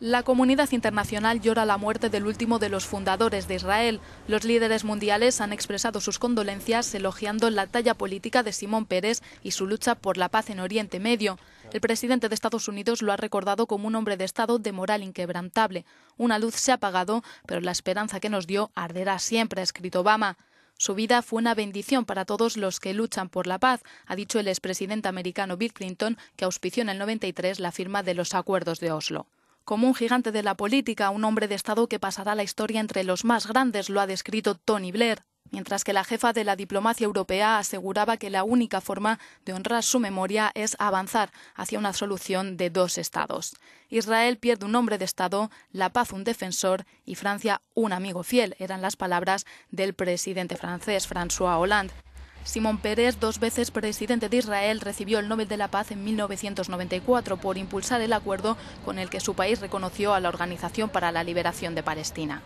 La comunidad internacional llora la muerte del último de los fundadores de Israel. Los líderes mundiales han expresado sus condolencias elogiando la talla política de Simón Pérez y su lucha por la paz en Oriente Medio. El presidente de Estados Unidos lo ha recordado como un hombre de Estado de moral inquebrantable. Una luz se ha apagado, pero la esperanza que nos dio arderá siempre, ha escrito Obama. Su vida fue una bendición para todos los que luchan por la paz, ha dicho el expresidente americano Bill Clinton, que auspició en el 93 la firma de los acuerdos de Oslo. Como un gigante de la política, un hombre de Estado que pasará la historia entre los más grandes, lo ha descrito Tony Blair, mientras que la jefa de la diplomacia europea aseguraba que la única forma de honrar su memoria es avanzar hacia una solución de dos estados. Israel pierde un hombre de Estado, la paz un defensor y Francia un amigo fiel, eran las palabras del presidente francés François Hollande. Simón Pérez, dos veces presidente de Israel, recibió el Nobel de la Paz en 1994 por impulsar el acuerdo con el que su país reconoció a la Organización para la Liberación de Palestina.